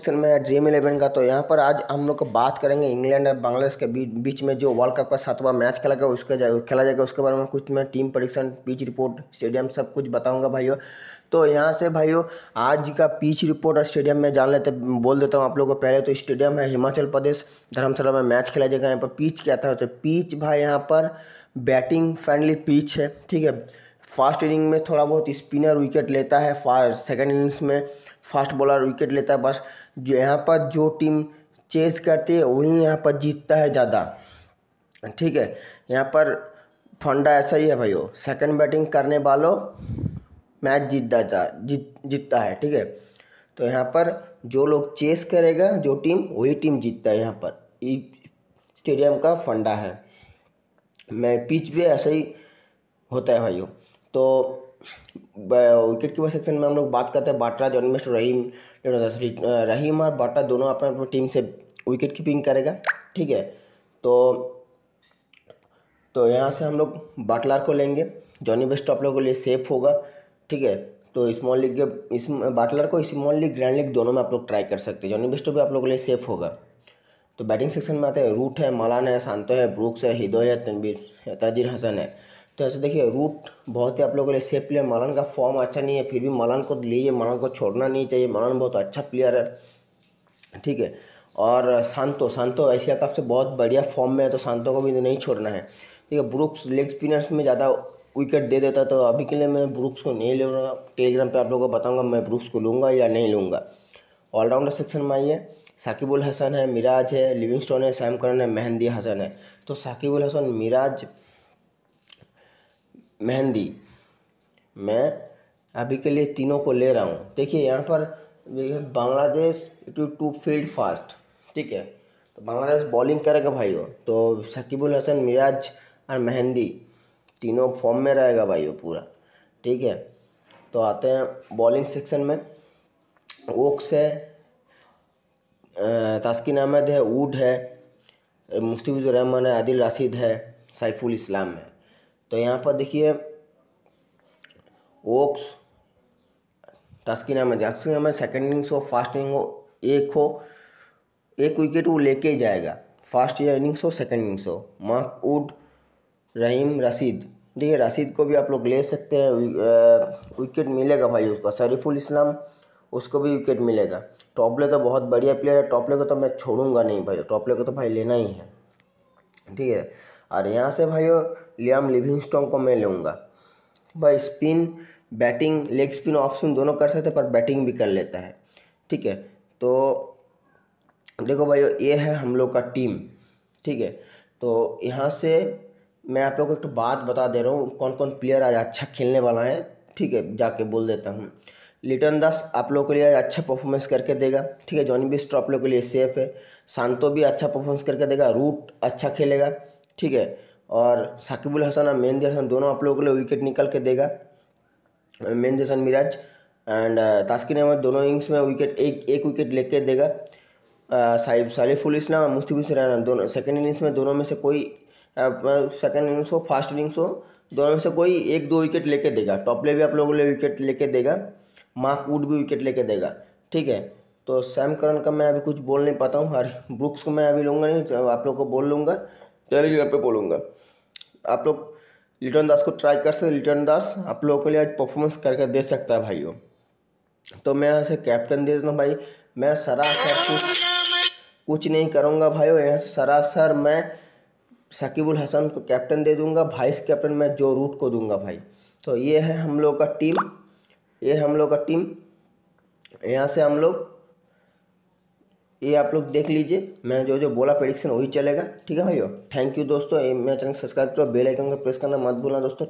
section में है dream eleven का तो यहाँ पर आज हम लोग बात करेंगे इंग्लैंड और बांग्लादेश के बीच बीच में जो वर्ल्ड कप का सातवां मैच खेला गया उसके जा, खेला जाएगा उसके बारे में कुछ मैं टीम परीक्षण पिच रिपोर्ट स्टेडियम सब कुछ बताऊंगा भाइयों तो यहाँ से भाइयों आज का पीच रिपोर्ट और स्टेडियम में जान लेते बोल देता हूँ आप लोगों को पहले तो स्टेडियम है हिमाचल प्रदेश धर्मशाला में मैच खेला जाएगा यहाँ पर पीच क्या था पीच तो भाई यहाँ पर बैटिंग फ्रेंडली पीच है ठीक है फास्ट इनिंग में थोड़ा बहुत स्पिनर विकेट लेता है फास्ट सेकेंड इनिंग्स में फास्ट बॉलर विकेट लेता है बस जो यहाँ पर जो टीम चेस करती है वही यहाँ पर जीतता है ज़्यादा ठीक है यहाँ पर फंडा ऐसा ही है भाइयों सेकंड बैटिंग करने वालों मैच जीत जाता जीत जीतता है ठीक है तो यहाँ पर जो लोग चेस करेगा जो टीम वही टीम जीतता है यहाँ पर स्टेडियम का फंडा है मैं पिच भी ऐसा ही होता है भाइयों तो विकेट कीपर सेक्शन में हम लोग बात करते हैं बाटरा जन्मेश रहीम रहीम और बाटरा दोनों अपने अपने टीम से विकेट कीपिंग करेगा ठीक है तो तो यहाँ से हम लोग बाटलार को लेंगे जॉनी बेस्ट आप लोगों के लिए सेफ होगा ठीक है तो स्मॉल लीग के इस बाटलर को स्मॉल लीग ग्रैंड लीग दोनों में आप लोग ट्राई कर सकते हैं जॉनी बेस्टो भी आप लोगों के लिए सेफ होगा तो बैटिंग सेक्शन में आते हैं रूट है मालान है सांतो है ब्रूक्स है हिदो है तनबीर है ताजिर हसन है तो ऐसे देखिए रूट बहुत ही आप लोगों के लिए सेफ प्लेयर मलान का फॉर्म अच्छा नहीं है फिर भी मलान को लीजिए मलान को छोड़ना नहीं चाहिए मलान बहुत अच्छा प्लेयर है ठीक है और सांतो सांतो एशिया कप से बहुत बढ़िया फॉर्म में है तो सांतो को भी नहीं छोड़ना है ठीक है ब्रुक्स लेग स्पिनर्स में ज़्यादा विकेट दे देता तो अभी के लिए मैं ब्रुक्स को नहीं लूँगा टेलीग्राम पर आप लोगों को बताऊँगा मैं ब्रुक्स को लूँगा या नहीं लूँगा ऑलराउंडर सेक्शन में आइए साकिबुल हसन है मिराज है लिविंगस्टोन है सैम करन है मेहंदी हसन है तो साकिबुल हसन मिराज मेहंदी मैं अभी के लिए तीनों को ले रहा हूँ देखिए यहाँ पर Bangladesh two two field fast ठीक है तो बांग्लादेश बॉलिंग करेगा भाइयों तो शकीबुल हसन मिराज और मेहंदी तीनों फॉर्म में रहेगा भाइयों पूरा ठीक है तो आते हैं बॉलिंग सेक्शन में ओक्स है तस्किन अहमद है ऊड है मुफ्तीजुर रहमान है आदिल राशिद है सैफुल इस्लाम है तो यहाँ पर देखिए ओक्स तस्किना में तस्किना में सेकेंड इनिंग्स हो फास्ट इनिंग हो एक हो एक विकेट वो लेके ही जाएगा फास्ट या इनिंग्स हो सेकेंड इनिंग्स हो मार्क उड रहीम रसीद देखिए रसीद को भी आप लोग ले सकते हैं विकेट मिलेगा भाई उसका शरीफुल इस्लाम उसको भी विकेट मिलेगा टॉपले तो बहुत बढ़िया प्लेयर है टॉपले को तो मैं छोड़ूंगा नहीं भाई टॉपले को तो भाई लेना ही है ठीक है और यहाँ से भाइयों लियाम लिविंगस्टोन को मैं लूँगा भाई spin batting leg spin off spin दोनों कर सकते पर बैटिंग भी कर लेता है ठीक है तो देखो भाई ये है हम लोग का टीम ठीक है तो यहाँ से मैं आप लोग को एक तो बात बता दे रहा हूँ कौन कौन प्लेयर आज अच्छा खेलने वाला है ठीक है जाके बोल देता हूँ लिटन दास आप लोगों के लिए आज अच्छा परफॉर्मेंस करके देगा ठीक है जॉनी बिस्ट्रो आप लोग के लिए सेफ है सांतो भी अच्छा परफॉर्मेंस करके देगा रूट अच्छा खेलेगा ठीक है और साकिबुल हसन और मेहंदी हसन दोनों आप लोगों के लिए विकेट निकल के देगा मेहंदी हसन मिराज एंड तास्किन अहमद दोनों इनिंग्स में विकेट एक एक विकेट लेके देगा साहिब सालिफुल इस्लाम और मुस्तिफिज रैना दोनों सेकेंड इनिंग्स में दोनों में से कोई सेकेंड इनिंग्स हो फास्ट इनिंग्स हो दोनों में से कोई एक दो विकेट लेके देगा टॉपले भी आप लोगों के लिए विकेट लेके देगा मार्क वुड भी विकेट लेके देगा ठीक है तो सैम करन का मैं अभी कुछ बोल नहीं पाता हूँ हर ब्रुक्स को मैं अभी लूँगा नहीं आप लोग को बोल लूँगा टेलीग्राम पे बोलूँगा आप लोग लिटन दास को ट्राई कर सकते लिटन दास आप लोगों के लिए आज परफॉर्मेंस करके दे सकता है भाइयों तो मैं यहाँ से कैप्टन दे देता हूँ भाई मैं सरासर कुछ कुछ नहीं करूँगा भाई यहाँ से सरासर मैं शकीबुल हसन को कैप्टन दे दूँगा वाइस कैप्टन मैं जो रूट को दूँगा भाई तो ये है हम लोग का टीम ये हम लोग का टीम यहाँ से हम लोग ये आप लोग देख लीजिए मैंने जो जो बोला प्रेडिक्शन वही चलेगा ठीक है भाइयों थैंक यू दोस्तों मेरा चैनल सब्सक्राइब करो बेल आइकन को प्रेस करना मत भूलना दोस्तों